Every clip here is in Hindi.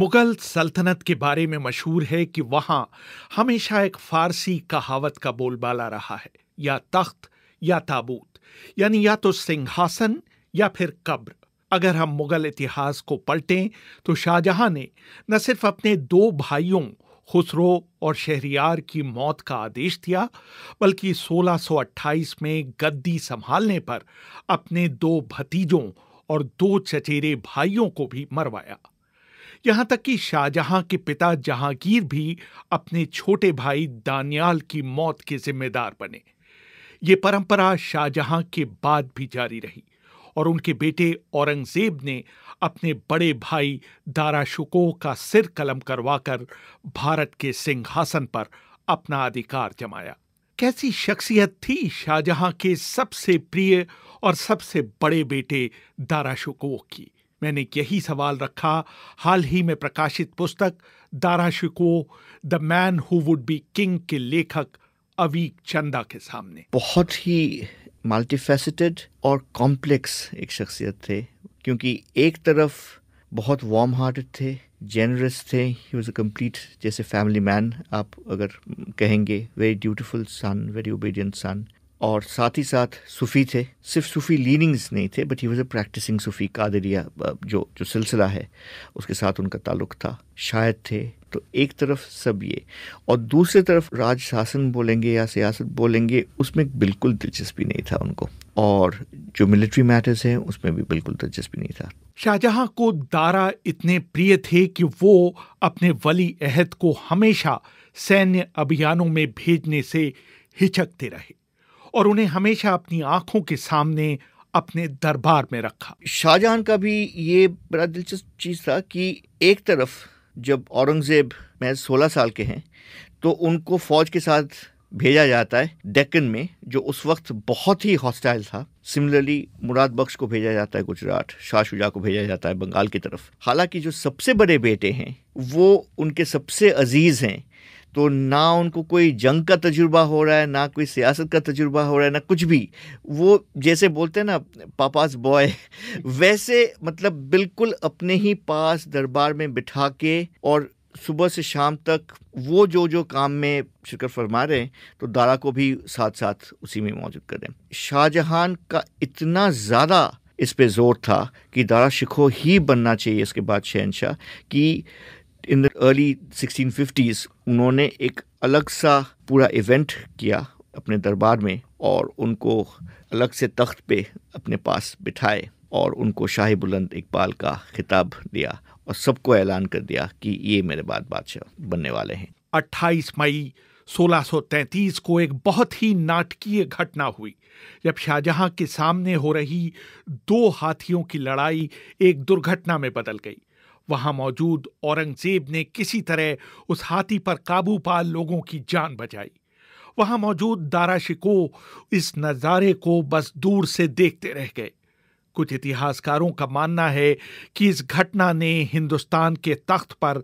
मुगल सल्तनत के बारे में मशहूर है कि वहाँ हमेशा एक फारसी कहावत का बोलबाला रहा है या तख्त या ताबूत यानी या तो सिंहासन या फिर कब्र अगर हम मुगल इतिहास को पलटें तो शाहजहां ने न सिर्फ अपने दो भाइयों खुसरो और शहरियार की मौत का आदेश दिया बल्कि 1628 में गद्दी संभालने पर अपने दो भतीजों और दो चचेरे भाइयों को भी मरवाया यहाँ तक कि शाहजहां के पिता जहांगीर भी अपने छोटे भाई दानियाल की मौत के जिम्मेदार बने ये परंपरा शाहजहां के बाद भी जारी रही और उनके बेटे औरंगजेब ने अपने बड़े भाई दारा का सिर कलम करवाकर भारत के सिंहासन पर अपना अधिकार जमाया कैसी शख्सियत थी शाहजहां के सबसे प्रिय और सबसे बड़े बेटे दारा की मैंने यही सवाल रखा हाल ही में प्रकाशित पुस्तक Dara Shikoh the man who would be king के लेखक अवीक चंदा के सामने बहुत ही मल्टीफेसिटेड और कॉम्प्लेक्स एक शख्सियत थे क्योंकि एक तरफ बहुत वार्म हार्टेड थे जेनरस थे ही वॉज अ कम्प्लीट जैसे फैमिली मैन आप अगर कहेंगे very dutiful son very obedient son और साथ ही साथ सूफ़ी थे सिर्फ सूफ़ी लीनिंग्स नहीं थे but he was a practising Sufi Qadiriya जो जो सिलसिला है उसके साथ उनका ताल्लुक था शायद थे तो एक तरफ सब ये और दूसरी तरफ राज शासन बोलेंगे या सियासत बोलेंगे उसमें बिल्कुल दिलचस्पी नहीं था उनको और जो मिलिट्री मैटर्स हैं उसमें भी बिल्कुल दिलचस्पी नहीं था शाहजहां को दारा इतने प्रिय थे कि वो अपने वली अहद को हमेशा सैन्य अभियानों में भेजने से हिचकते रहे और उन्हें हमेशा अपनी आंखों के सामने अपने दरबार में रखा शाहजहां का भी ये बड़ा दिलचस्प चीज़ था कि एक तरफ जब औरंगज़ेब मैं सोलह साल के हैं तो उनको फ़ौज के साथ भेजा जाता है डेक्कन में जो उस वक्त बहुत ही हॉस्टाइल था सिमिलरली मुराद बख्श को भेजा जाता है गुजरात शाह शुजा को भेजा जाता है बंगाल की तरफ हालांकि जो सबसे बड़े बेटे हैं वो उनके सबसे अजीज हैं तो ना उनको कोई जंग का तजुर्बा हो रहा है ना कोई सियासत का तजुर्बा हो रहा है ना कुछ भी वो जैसे बोलते हैं ना पापास बॉय वैसे मतलब बिल्कुल अपने ही पास दरबार में बिठा के और सुबह से शाम तक वो जो जो काम में शिरकत फरमा रहे हैं तो दारा को भी साथ साथ उसी में मौजूद कर दें शाहजहां का इतना ज़्यादा इस पे जोर था कि दारा शिखो ही बनना चाहिए इसके बाद शहनशाह कि इन द अर्ली फिफ्टीज उन्होंने एक अलग सा पूरा इवेंट किया अपने दरबार में और उनको अलग से तख्त पे अपने पास बिठाए और उनको शाह बुलंद इकबाल का खिताब दिया और सबको ऐलान कर दिया कि ये मेरे बाद बादशाह बनने वाले हैं 28 मई 1633 को एक बहुत ही नाटकीय घटना हुई जब शाहजहां के सामने हो रही दो हाथियों की लड़ाई एक दुर्घटना में बदल गई वहां मौजूद औरंगजेब ने किसी तरह उस हाथी पर काबू पा लोगों की जान बचाई वहां मौजूद दारा शिको इस नज़ारे को बस दूर से देखते रह गए कुछ इतिहासकारों का मानना है कि इस घटना ने हिंदुस्तान के तख्त पर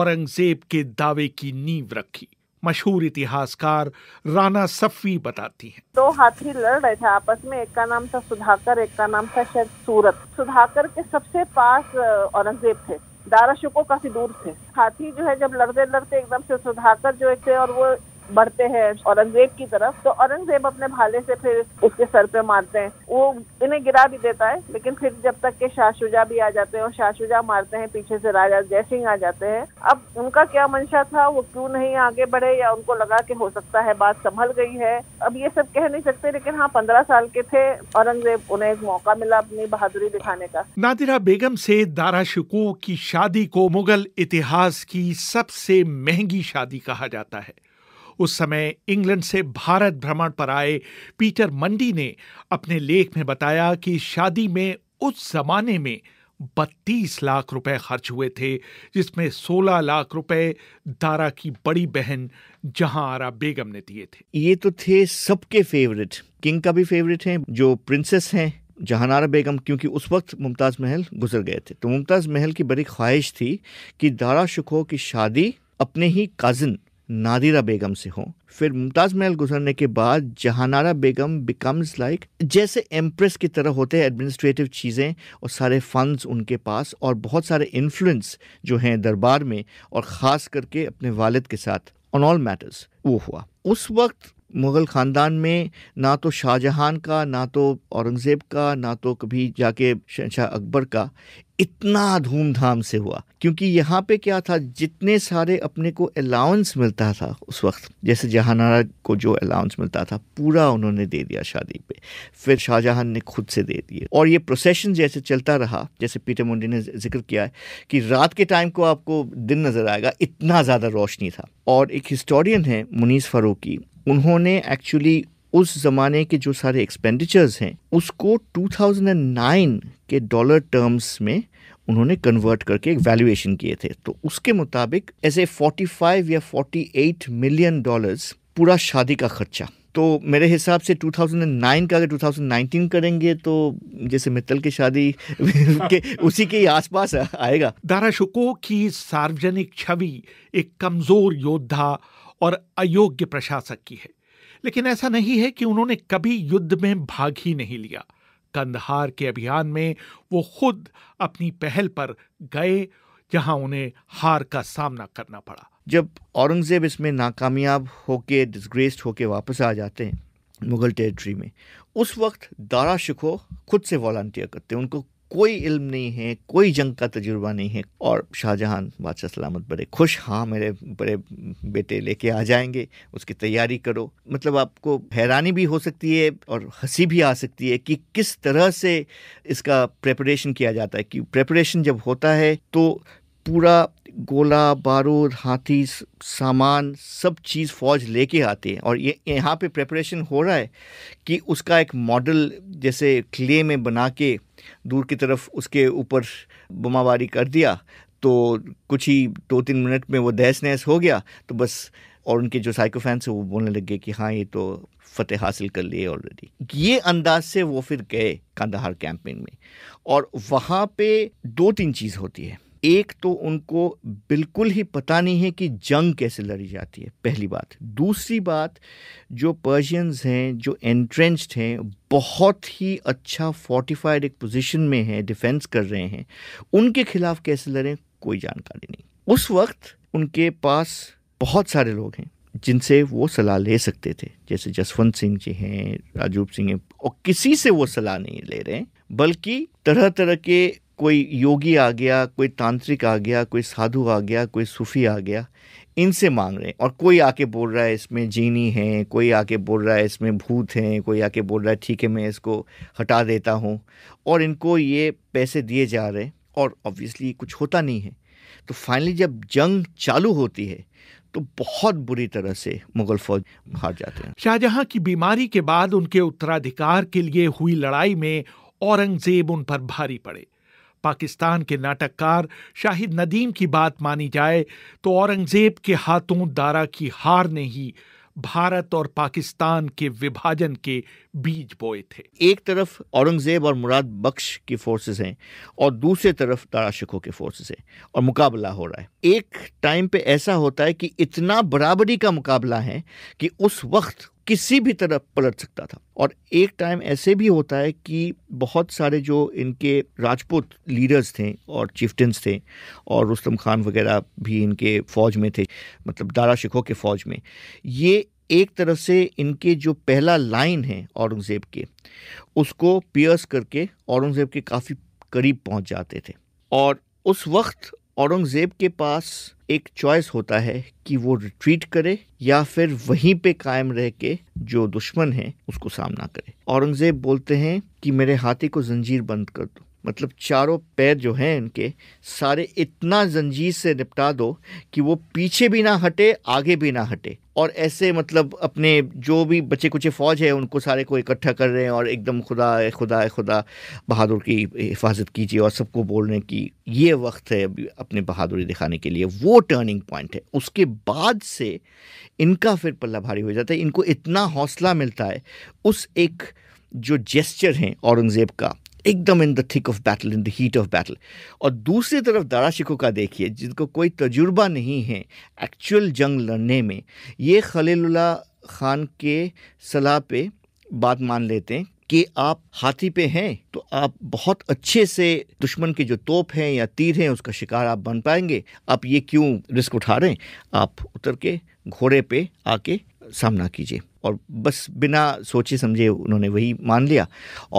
औरंगजेब के दावे की नींव रखी मशहूर इतिहासकार राना सफ़ी बताती हैं। दो हाथी लड़ रहे थे आपस में एक का नाम था सुधाकर एक का नाम था शायद सूरत सुधाकर के सबसे पास औरंगजेब थे दारा शिकोह काफी दूर थे हाथी जो है जब लड़ते लड़ते एकदम से सुधाकर जो थे और वो बढ़ते हैं औरंगजेब की तरफ तो औरंगजेब अपने भाले से फिर उसके सर पे मारते हैं वो इन्हें गिरा भी देता है लेकिन फिर जब तक के शाहशुजा भी आ जाते हैं और शाहशुजा मारते हैं पीछे से राजा जयसिंह आ जाते हैं अब उनका क्या मंशा था वो क्यों नहीं आगे बढ़े या उनको लगा कि हो सकता है बात संभल गई है अब ये सब कह नहीं सकते लेकिन हाँ पंद्रह साल के थे औरंगजेब उन्हें एक मौका मिला अपनी बहादुरी दिखाने का नादिरा बेगम से दारा शिकोह की शादी को मुगल इतिहास की सबसे महंगी शादी कहा जाता है उस समय इंग्लैंड से भारत भ्रमण पर आए पीटर मंडी ने अपने लेख में बताया कि शादी में उस जमाने में बत्तीस लाख रुपए खर्च हुए थे जिसमें सोलह लाख रुपए दारा की बड़ी बहन जहां आरा बेगम ने दिए थे ये तो थे सबके फेवरेट किंग का भी फेवरेट है जो प्रिंसेस हैं जहानारा बेगम क्योंकि उस वक्त मुमताज़ महल गुजर गए थे तो मुमताज़ महल की बड़ी ख्वाहिश थी कि दारा शुको की शादी अपने ही काजिन नादिरा बेगम से हों फिर मुमताज़ महल गुजरने के बाद जहानारा बेगम बिकम्स लाइक जैसे एम्प्रेस की तरह होते हैं एडमिनिस्ट्रेटिव चीज़ें और सारे फंड्स उनके पास और बहुत सारे इन्फ्लुएंस जो हैं दरबार में और ख़ास करके अपने वालिद के साथ ऑन ऑल मैटर्स वो हुआ उस वक्त मुग़ल ख़ानदान में ना तो शाहजहान का ना तो औरंगज़ेब का ना तो कभी जाके शहशाह अकबर का इतना धूमधाम से हुआ क्योंकि यहाँ पे क्या था जितने सारे अपने को अलाउंस मिलता था उस वक्त जैसे जहानारा को जो अलाउंस मिलता था पूरा उन्होंने दे दिया शादी पे फिर शाहजहां ने खुद से दे दिए और ये प्रोसेशन जैसे चलता रहा जैसे पीटर मुंडी ने जिक्र किया है कि रात के टाइम को आपको दिन नज़र आएगा इतना ज़्यादा रोशनी था और एक हिस्टोरियन है मुनीस फरूकी उन्होंने एक्चुअली उस ज़माने के जो सारे एक्सपेंडिचर्स हैं उसको 2009 के डॉलर टर्म्स में उन्होंने कन्वर्ट करके एक वैल्यूएशन किए थे तो उसके मुताबिक एज ए 45 या 48 मिलियन डॉलर्स पूरा शादी का खर्चा तो मेरे हिसाब से 2009 का अगर 2019 करेंगे तो जैसे मित्तल की शादी के उसी के आसपास आएगा दारा शुको की सार्वजनिक छवि एक कमज़ोर योद्धा और अयोग्य प्रशासक की है लेकिन ऐसा नहीं है कि उन्होंने कभी युद्ध में भाग ही नहीं लिया कंधार के अभियान में वो खुद अपनी पहल पर गए जहां उन्हें हार का सामना करना पड़ा जब औरंगजेब इसमें नाकामयाब होके डिसग्रेस्ड होके वापस आ जाते हैं मुगल टेरिटरी में उस वक्त दारा शिको खुद से वॉल्टियर करते हैं उनको कोई इल्म नहीं है कोई जंग का तजुर्बा नहीं है और शाहजहां बादशाह सलामत बड़े खुश हाँ मेरे बड़े बेटे लेके आ जाएंगे उसकी तैयारी करो मतलब आपको हैरानी भी हो सकती है और हंसी भी आ सकती है कि किस तरह से इसका प्रेपरेशन किया जाता है कि प्रेपरेशन जब होता है तो पूरा गोला बारूद हाथी सामान सब चीज़ फौज लेके आती है और ये यहाँ पे प्रेपरेशन हो रहा है कि उसका एक मॉडल जैसे क्ले में बना के दूर की तरफ उसके ऊपर बमाबारी कर दिया तो कुछ ही दो तीन मिनट में वो दहस नहस हो गया तो बस और उनके जो साइको फैंस हैं वो बोलने लग गए कि हाँ ये तो फतेह हासिल कर लिए ऑलरेडी ये अंदाज से वो फिर गए कंदहार कैंपेन में और वहाँ पे दो तीन चीज़ होती है एक तो उनको बिल्कुल ही पता नहीं है कि जंग कैसे लड़ी जाती है पहली बात दूसरी बात जो पर्शियंस हैं जो एंट्रेंस्ड हैं बहुत ही अच्छा फोर्टिफाइड एक पोजीशन में है डिफेंस कर रहे हैं उनके खिलाफ कैसे लड़ें कोई जानकारी नहीं उस वक्त उनके पास बहुत सारे लोग हैं जिनसे वो सलाह ले सकते थे जैसे जसवंत सिंह जी हैं राजूप सिंह हैं और किसी से वो सलाह नहीं ले रहे हैं बल्कि तरह तरह के कोई योगी आ गया कोई तांत्रिक आ गया कोई साधु आ गया कोई सूफी आ गया इनसे मांग रहे हैं और कोई आके बोल रहा है इसमें जीनी है कोई आके बोल रहा है इसमें भूत हैं कोई आके बोल रहा है ठीक है मैं इसको हटा देता हूँ और इनको ये पैसे दिए जा रहे हैं और ऑब्वियसली कुछ होता नहीं है तो फाइनली जब जंग चालू होती है तो बहुत बुरी तरह से मुगल फौज हार जाते हैं शाहजहां की बीमारी के बाद उनके उत्तराधिकार के लिए हुई लड़ाई में औरंगजेब उन पर भारी पड़े पाकिस्तान के नाटककार शाहिद नदीम की बात मानी जाए तो औरंगज़ेब के हाथों दारा की हार ने ही भारत और पाकिस्तान के विभाजन के बीज बोए थे एक तरफ औरंगजेब और मुराद बख्श की फोर्सेस हैं और दूसरी तरफ दारा शिकोह के फोर्सेस हैं और मुकाबला हो रहा है एक टाइम पे ऐसा होता है कि इतना बराबरी का मुकाबला है कि उस वक्त किसी भी तरफ पलट सकता था और एक टाइम ऐसे भी होता है कि बहुत सारे जो इनके राजपूत लीडर्स थे और चिफ्टन्स थे और रुस्तम खान वगैरह भी इनके फ़ौज में थे मतलब दारा शिखो के फ़ौज में ये एक तरह से इनके जो पहला लाइन है औरंगज़ेब के उसको पियर्स करके औरंगज़ेब के काफ़ी करीब पहुंच जाते थे और उस वक्त औरंगज़ेब के पास एक चॉइस होता है कि वो रिट्रीट करे या फिर वहीं पे कायम रह के जो दुश्मन है उसको सामना करे औरंगज़ेब बोलते हैं कि मेरे हाथी को जंजीर बंद कर दो मतलब चारों पैर जो हैं इनके सारे इतना जंजीर से निपटा दो कि वो पीछे भी ना हटे आगे भी ना हटे और ऐसे मतलब अपने जो भी बचे कुचे फ़ौज है उनको सारे को इकट्ठा कर रहे हैं और एकदम खुदा खुदा खुदा बहादुर की हिफाजत कीजिए और सबको बोलने की ये वक्त है अभी अपने बहादुरी दिखाने के लिए वो टर्निंग पॉइंट है उसके बाद से इनका फिर पल्ला भारी हो जाता है इनको इतना हौसला मिलता है उस एक जो जेस्चर हैं औरंगज़ेब का एकदम in the thick of battle in the heat of battle और दूसरी तरफ दारा शिको का देखिए जिनको कोई तजुर्बा नहीं है एक्चुअल जंग लड़ने में ये खलीलुल्ला खान के सलाह पे बात मान लेते हैं कि आप हाथी पे हैं तो आप बहुत अच्छे से दुश्मन के जो तोप हैं या तीर हैं उसका शिकार आप बन पाएंगे आप ये क्यों रिस्क उठा रहे हैं आप उतर के घोड़े पे आके सामना कीजिए और बस बिना सोचे समझे उन्होंने वही मान लिया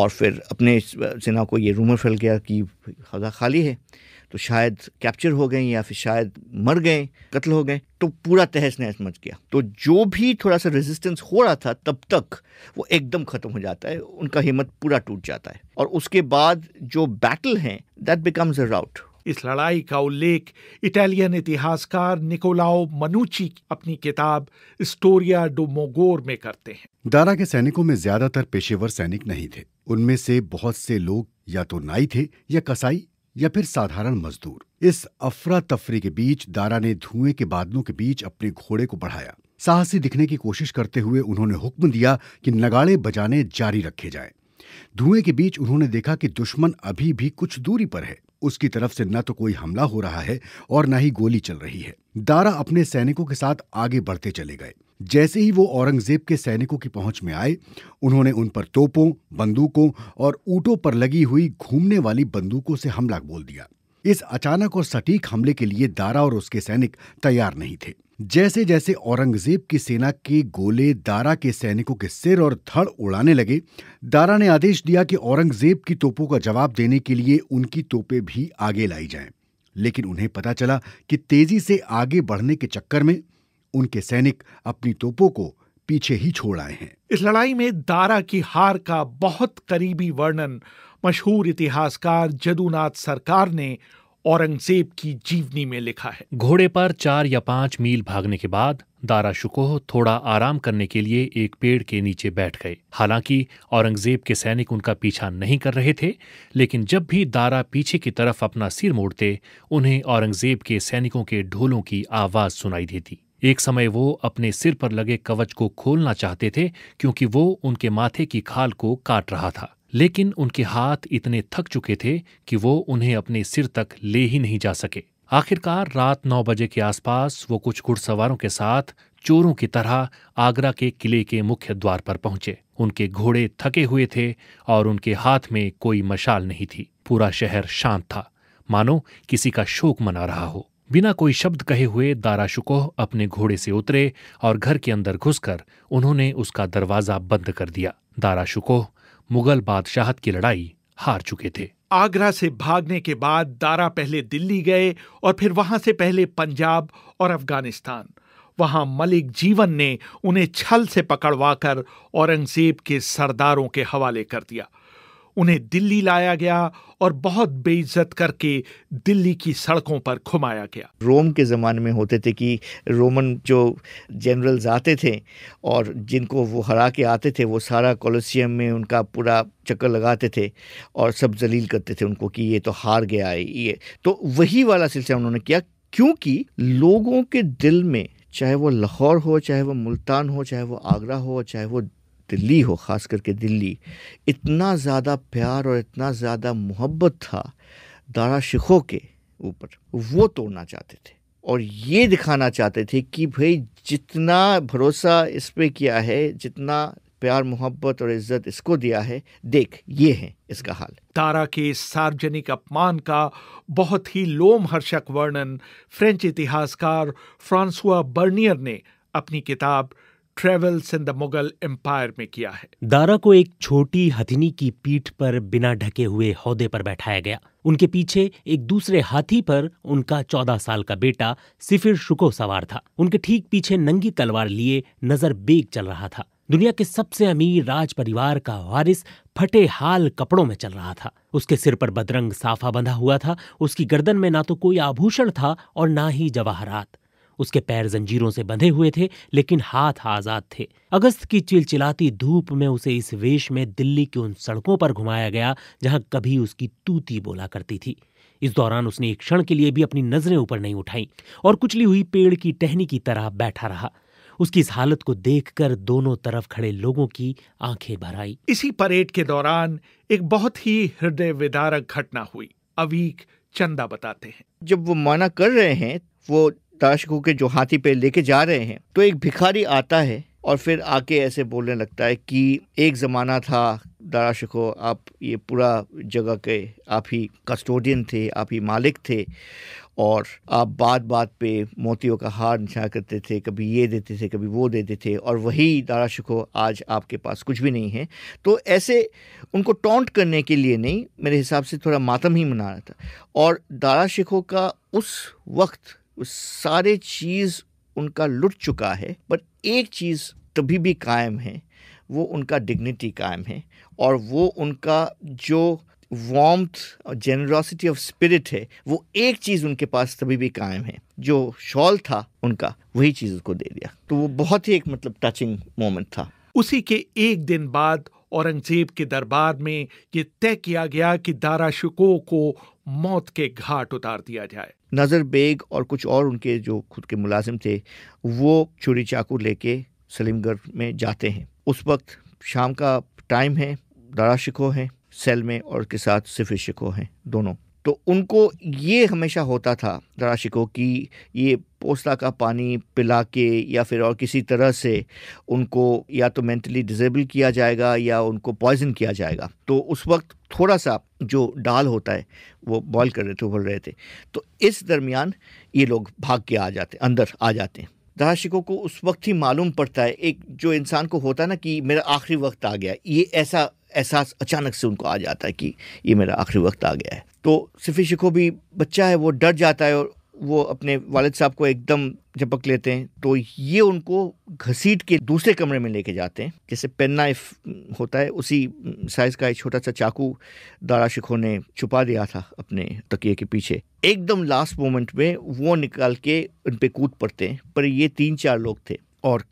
और फिर अपने सेना को ये रूमर फैल गया कि खजा खाली है तो शायद कैप्चर हो गए या फिर शायद मर गए कत्ल हो गए तो पूरा तहस नहस मच गया तो जो भी थोड़ा सा रेजिस्टेंस हो रहा था तब तक वो एकदम ख़त्म हो जाता है उनका हिम्मत पूरा टूट जाता है और उसके बाद जो बैटल हैं दैट बिकम्स अ राउट इस लड़ाई का उल्लेख इटालियन इतिहासकार निकोलाओ मनुची अपनी किताब स्टोरिया डोमोगोर में करते हैं दारा के सैनिकों में ज्यादातर पेशेवर सैनिक नहीं थे उनमें से बहुत से लोग या तो नाई थे या कसाई या फिर साधारण मजदूर इस अफरा तफरी के बीच दारा ने धुएं के बादलों के बीच अपने घोड़े को बढ़ाया साहसी दिखने की कोशिश करते हुए उन्होंने हुक्म दिया कि नगाड़े बजाने जारी रखे जाएं। धुएं के बीच उन्होंने देखा कि दुश्मन अभी भी कुछ दूरी पर है उसकी तरफ से न तो कोई हमला हो रहा है और न ही गोली चल रही है दारा अपने सैनिकों के साथ आगे बढ़ते चले गए जैसे ही वो औरंगजेब के सैनिकों की पहुंच में आए उन्होंने उन पर तोपों बंदूकों और ऊंटों पर लगी हुई घूमने वाली बंदूकों से हमला बोल दिया इस अचानक और सटीक हमले के लिए दारा और उसके सैनिक तैयार नहीं थे जैसे जैसे औरंगजेब की सेना के गोले दारा के सैनिकों के सिर और धड़ उड़ाने लगे दारा ने आदेश दिया कि औरंगजेब की तोपों का जवाब देने के लिए उनकी तोपें भी आगे लाई जाएं। लेकिन उन्हें पता चला कि तेजी से आगे बढ़ने के चक्कर में उनके सैनिक अपनी तोपों को पीछे ही छोड़ आए हैं इस लड़ाई में दारा की हार का बहुत करीबी वर्णन मशहूर इतिहासकार जदुनाथ सरकार ने औरंगजेब की जीवनी में लिखा है घोड़े पर चार या पांच मील भागने के बाद दारा शुकोह थोड़ा आराम करने के लिए एक पेड़ के नीचे बैठ गए हालांकि औरंगजेब के सैनिक उनका पीछा नहीं कर रहे थे लेकिन जब भी दारा पीछे की तरफ अपना सिर मोड़ते उन्हें औरंगजेब के सैनिकों के ढोलों की आवाज सुनाई देती एक समय वो अपने सिर पर लगे कवच को खोलना चाहते थे क्योंकि वो उनके माथे की खाल को काट रहा था लेकिन उनके हाथ इतने थक चुके थे कि वो उन्हें अपने सिर तक ले ही नहीं जा सके आखिरकार रात नौ बजे के आसपास वो कुछ घुड़सवारों के साथ चोरों की तरह आगरा के किले के मुख्य द्वार पर पहुंचे उनके घोड़े थके हुए थे और उनके हाथ में कोई मशाल नहीं थी पूरा शहर शांत था मानो किसी का शोक मना रहा हो बिना कोई शब्द कहे हुए दारा शुकोह अपने घोड़े से उतरे और घर के अंदर घुसकर उन्होंने उसका दरवाजा बंद कर दिया दारा शुकोह मुगल बादशाहत की लड़ाई हार चुके थे आगरा से भागने के बाद दारा पहले दिल्ली गए और फिर वहां से पहले पंजाब और अफगानिस्तान वहां मलिक जीवन ने उन्हें छल से पकड़वाकर औरंगजेब के सरदारों के हवाले कर दिया उन्हें दिल्ली लाया गया और बहुत बेइज्जत करके दिल्ली की सड़कों पर घुमाया गया रोम के ज़माने में होते थे कि रोमन जो जनरल्स आते थे और जिनको वो हरा के आते थे वो सारा कॉलोसियम में उनका पूरा चक्कर लगाते थे और सब जलील करते थे उनको कि ये तो हार गया है ये तो वही वाला सिलसिला उन्होंने किया क्योंकि लोगों के दिल में चाहे वो लाहौर हो चाहे वो मुल्तान हो चाहे वो आगरा हो चाहे वो दिल्ली हो ख़ास करके दिल्ली इतना ज़्यादा प्यार और इतना ज़्यादा मोहब्बत था दारा शिखों के ऊपर वो तोड़ना चाहते थे और ये दिखाना चाहते थे कि भाई जितना भरोसा इस पर किया है जितना प्यार मोहब्बत और इज्जत इसको दिया है देख ये है इसका हाल तारा के सार्वजनिक अपमान का बहुत ही लोम हर्षक वर्णन फ्रेंच इतिहासकार फ्रांसुआ बर्नियर ने अपनी किताब travels in the Mughal empire में किया है दारा को एक छोटी हथिनी की पीठ पर बिना ढके हुए हौदे पर बैठाया गया उनके पीछे एक दूसरे हाथी पर उनका चौदह साल का बेटा सिफिर शुको सवार था उनके ठीक पीछे नंगी तलवार लिए नजर बेग चल रहा था दुनिया के सबसे अमीर राज परिवार का वारिस फटे हाल कपड़ों में चल रहा था उसके सिर पर बदरंग साफा बंधा हुआ था उसकी गर्दन में ना तो कोई आभूषण था और ना ही जवाहरात उसके पैर जंजीरों से बंधे हुए थे लेकिन हाथ आजाद थे अगस्त की चिलचिलाती धूप में उसे इस वेश में दिल्ली की उन सड़कों पर घुमाया गया जहां कभी उसकी तूती बोला करती थी इस दौरान उसने एक क्षण के लिए भी अपनी नजरें ऊपर नहीं उठाई और कुचली हुई पेड़ की टहनी की तरह बैठा रहा उसकी इस हालत को देखकर दोनों तरफ खड़े लोगों की आंखें भर आई इसी परेड के दौरान एक बहुत ही हृदय विदारक घटना हुई अवीक चंदा बताते हैं जब वो माना कर रहे हैं वो लाश को के जो हाथी पे लेके जा रहे हैं तो एक भिखारी आता है और फिर आके ऐसे बोलने लगता है कि एक ज़माना था दारा शिको आप ये पूरा जगह के आप ही कस्टोडियन थे आप ही मालिक थे और आप बात बात पे मोतियों का हार निशा करते थे कभी ये देते थे कभी वो देते थे और वही दारा शिको आज आपके पास कुछ भी नहीं है तो ऐसे उनको टॉन्ट करने के लिए नहीं मेरे हिसाब से थोड़ा मातम ही मना रहा था और दारा शिको का उस वक्त वो सारे चीज़ उनका लुट चुका है पर एक चीज़ तभी भी कायम है वो उनका डिग्निटी कायम है और वो उनका जो वॉम्थ और जेनरॉसिटी ऑफ स्पिरिट है वो एक चीज़ उनके पास तभी भी कायम है जो शॉल था उनका वही चीज़ उसको दे दिया तो वो बहुत ही एक मतलब टचिंग मोमेंट था उसी के एक दिन बाद औरंगजेब के दरबार में ये तय किया गया कि दारा शिको को मौत के घाट उतार दिया जाए नज़र बेग और कुछ और उनके जो खुद के मुलाजिम थे वो छुरी चाकू लेके सलीमगढ़ में जाते हैं उस वक्त शाम का टाइम है दारा शिको है सेल में और के साथ सिफिर शिको हैं दोनों तो उनको ये हमेशा होता था राशि कि ये पोस्ता का पानी पिला के या फिर और किसी तरह से उनको या तो मेंटली डिजेबल किया जाएगा या उनको पॉइजन किया जाएगा तो उस वक्त थोड़ा सा जो डाल होता है वो बॉयल कर रहे थे उबल रहे थे तो इस दरमियान ये लोग भाग के आ जाते अंदर आ जाते हैं दाहशिकों को उस वक्त ही मालूम पड़ता है एक जो इंसान को होता है ना कि मेरा आखिरी वक्त आ गया ये ऐसा एहसास अचानक से उनको आ जाता है कि ये मेरा आखिरी वक्त आ गया है तो सिफी शिको भी बच्चा है वो डर जाता है और वो अपने वालद साहब को एकदम झपक लेते हैं तो ये उनको घसीट के दूसरे कमरे में लेके जाते हैं जैसे पेन नाइफ होता है उसी साइज़ का एक छोटा सा चाकू दारा शिखो ने छुपा दिया था अपने तकिए के पीछे एकदम लास्ट मोमेंट में वो निकाल के उन पर कूद पड़ते हैं पर ये तीन चार लोग थे और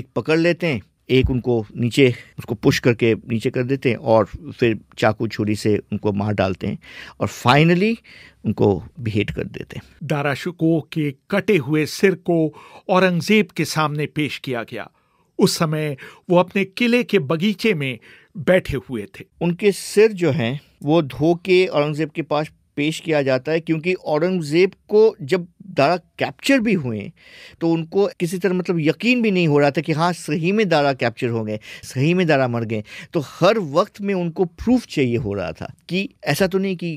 एक पकड़ लेते हैं एक उनको नीचे उसको पुश करके नीचे कर देते हैं और फिर चाकू छुरी से उनको मार डालते हैं और फाइनली उनको भेंट कर देते हैं दाराशुको के कटे हुए सिर को औरंगजेब के सामने पेश किया गया उस समय वो अपने किले के बगीचे में बैठे हुए थे उनके सिर जो हैं वो धो के औरंगजेब के पास पेश किया जाता है क्योंकि औरंगज़ेब को जब दारा कैप्चर भी हुए तो उनको किसी तरह मतलब यकीन भी नहीं हो रहा था कि हाँ सही में दारा कैप्चर हो गए सही में दारा मर गए तो हर वक्त में उनको प्रूफ चाहिए हो रहा था कि ऐसा तो नहीं कि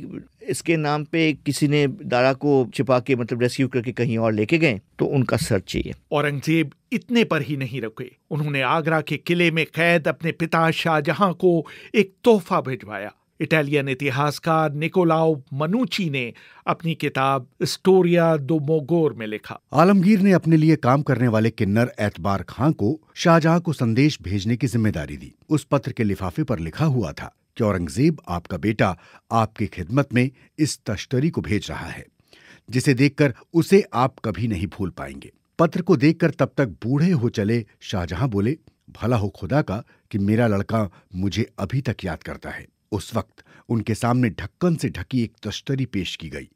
इसके नाम पे किसी ने दारा को छिपा के मतलब रेस्क्यू करके कहीं और लेके गए तो उनका सर चाहिए औरंगजेब इतने पर ही नहीं रुके उन्होंने आगरा के किले में कैद अपने पिता शाहजहां को एक तोहफा भिजवाया इटालियन इतिहासकार निकोलाओ मनुची ने अपनी किताब स्टोरिया दो मोगोर में लिखा आलमगीर ने अपने लिए काम करने वाले किन्नर एतबार खां को शाहजहां को संदेश भेजने की जिम्मेदारी दी उस पत्र के लिफाफे पर लिखा हुआ था कि औरंगजेब आपका बेटा आपकी खिदमत में इस तश्तरी को भेज रहा है जिसे देखकर उसे आप कभी नहीं भूल पाएंगे पत्र को देखकर तब तक बूढ़े हो चले शाहजहां बोले भला हो खुदा का कि मेरा लड़का मुझे अभी तक याद करता है उस वक्त उनके सामने ढक्कन से ढकी एक तश्तरी पेश की गई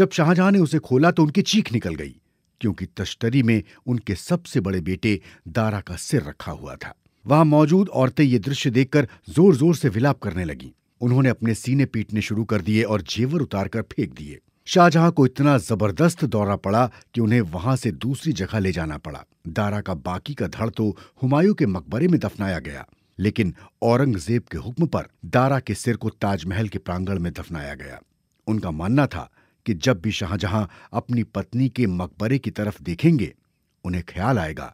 जब शाहजहां ने उसे खोला तो उनकी चीख निकल गई क्योंकि तश्तरी में उनके सबसे बड़े बेटे दारा का सिर रखा हुआ था वहां मौजूद औरतें ये दृश्य देखकर जोर जोर से विलाप करने लगीं उन्होंने अपने सीने पीटने शुरू कर दिए और जेवर उतारकर फेंक दिए शाहजहां को इतना जबरदस्त दौरा पड़ा कि उन्हें वहां से दूसरी जगह ले जाना पड़ा दारा का बाकी का धड़ तो हुमायूं के मकबरे में दफनाया गया लेकिन औरंगजेब के हुक्म पर दारा के सिर को ताजमहल के प्रांगण में दफनाया गया उनका मानना था कि जब भी शाहजहां अपनी पत्नी के मकबरे की तरफ देखेंगे उन्हें ख्याल आएगा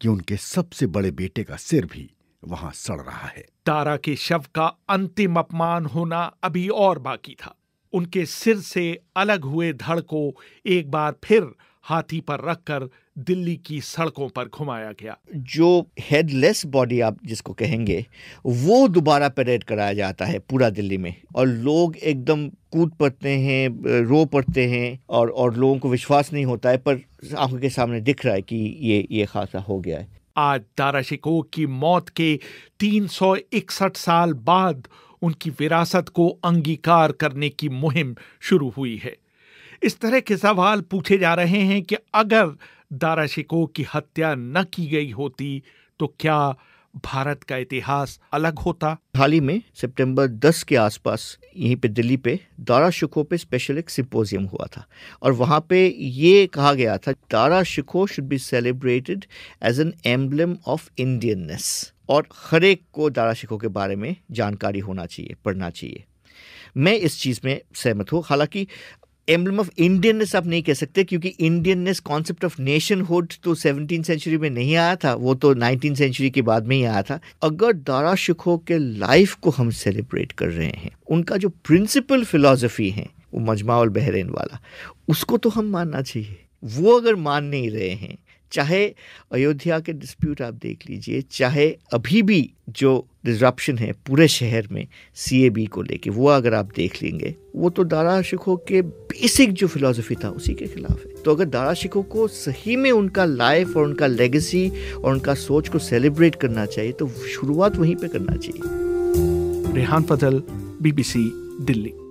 कि उनके सबसे बड़े बेटे का सिर भी वहां सड़ रहा है तारा के शव का अंतिम अपमान होना अभी और बाकी था उनके सिर से अलग हुए धड़ को एक बार फिर हाथी पर रखकर दिल्ली की सड़कों पर घुमाया गया जो हेडलेस बॉडी आप जिसको कहेंगे वो दोबारा परेड कराया जाता है पूरा दिल्ली में और लोग एकदम कूद पड़ते हैं रो पड़ते हैं और और लोगों को विश्वास नहीं होता है पर आंखों के सामने दिख रहा है कि ये ये खासा हो गया है आज दारा शिकोह की मौत के 361 साल बाद उनकी विरासत को अंगीकार करने की मुहिम शुरू हुई है इस तरह के सवाल पूछे जा रहे हैं कि अगर दारा शिकोह की हत्या न की गई होती तो क्या भारत का इतिहास अलग होता हाल ही में सितंबर 10 के आसपास यहीं पे दिल्ली पे दारा शिखो पे स्पेशल एक सिम्पोजियम हुआ था और वहाँ पे ये कहा गया था Dara Shikoh should be celebrated as an emblem of Indianness और हर एक को दारा शिखो के बारे में जानकारी होना चाहिए पढ़ना चाहिए मैं इस चीज़ में सहमत हूँ हालांकि एम्बलम ऑफ इंडियननेस आप नहीं कह सकते क्योंकि इंडियननेस कॉन्सेप्ट ऑफ नेशनहुड तो सेवनटीन सेंचुरी में नहीं आया था वो तो नाइनटीन सेंचुरी के बाद में ही आया था अगर दारा शिखो के लाइफ को हम सेलिब्रेट कर रहे हैं उनका जो प्रिंसिपल फिलोसफी है वो मजमा बहरीन वाला उसको तो हम मानना चाहिए वो अगर मान नहीं रहे हैं चाहे अयोध्या के डिस्प्यूट आप देख लीजिए चाहे अभी भी जो डिजरप्शन है पूरे शहर में सीएबी को लेके वो अगर आप देख लेंगे वो तो दारा शिखो के बेसिक जो फिलोसफी था उसी के खिलाफ है तो अगर दारा शिखो को सही में उनका लाइफ और उनका लेगेसी और उनका सोच को सेलिब्रेट करना चाहिए तो शुरुआत वहीं पे करना चाहिए रेहान फजल बीबीसी दिल्ली